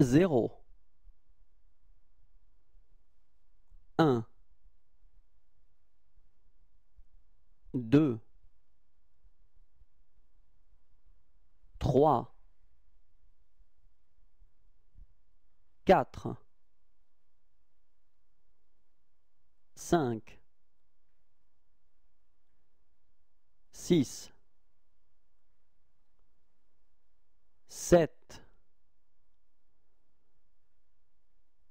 0 1 2 3 4 5 6 7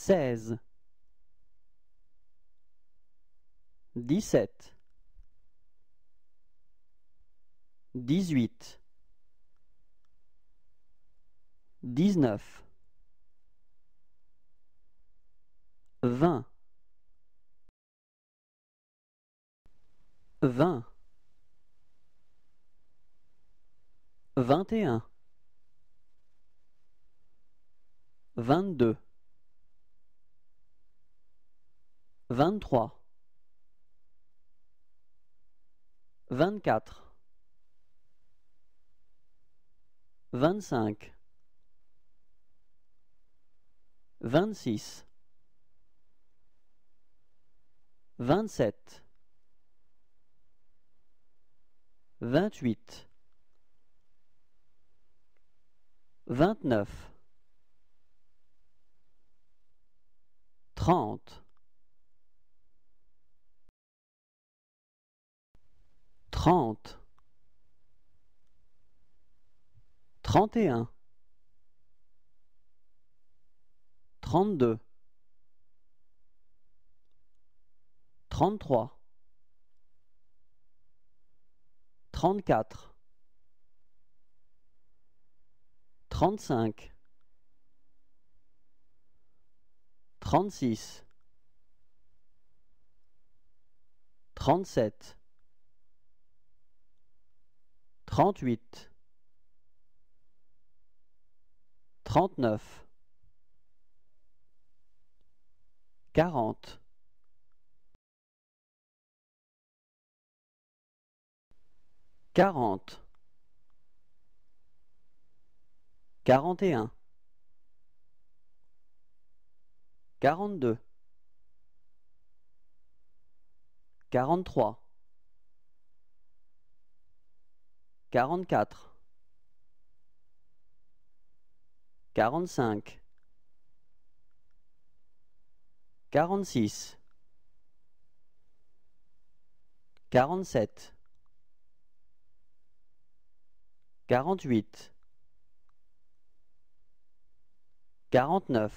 seize, dix-sept, dix-huit, dix-neuf, vingt, vingt, vingt et un, vingt-deux. 23 24 25 26 27 28 29 30 30, 31, 32, 33, 34, 35, 36, 37, 38 39 40 40 41 42 43 44 45 46 47 48 49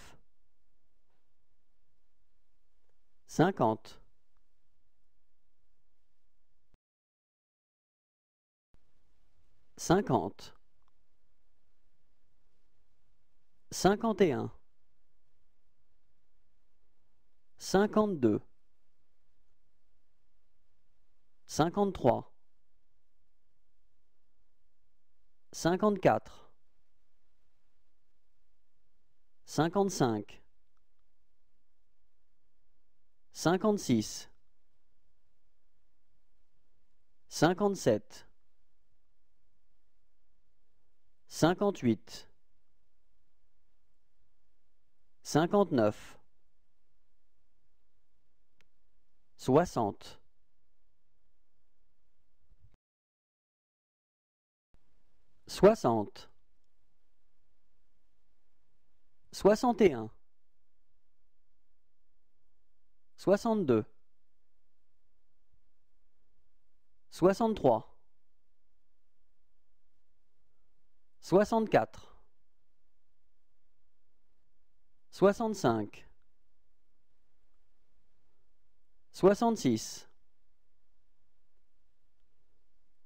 50 50 51 52 53 54 55 56 57 58 59 60 60 61 62 63 soixante-quatre, soixante-cinq, soixante-six,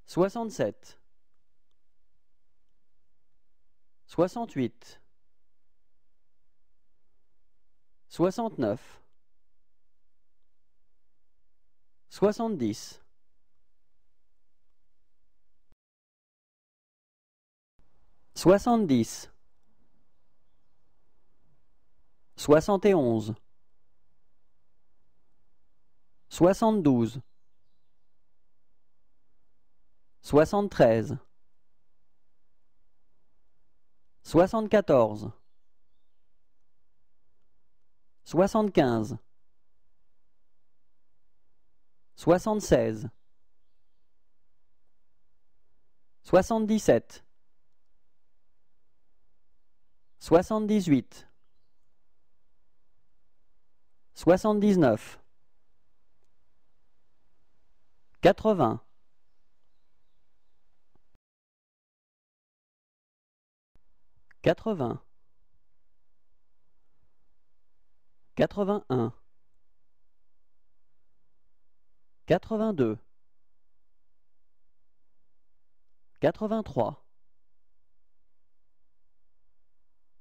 soixante-sept, soixante-huit, soixante-neuf, soixante-dix. 70 71 72 73 74 75 76 77 78, 79, 80, 80, 81, 82, 83,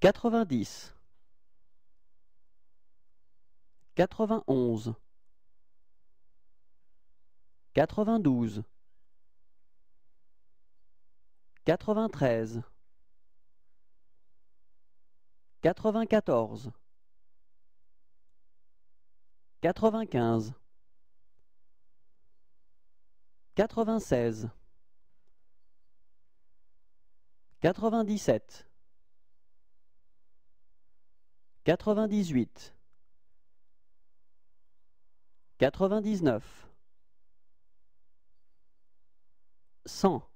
90 91 92 93 94 95 96 97 98 99 100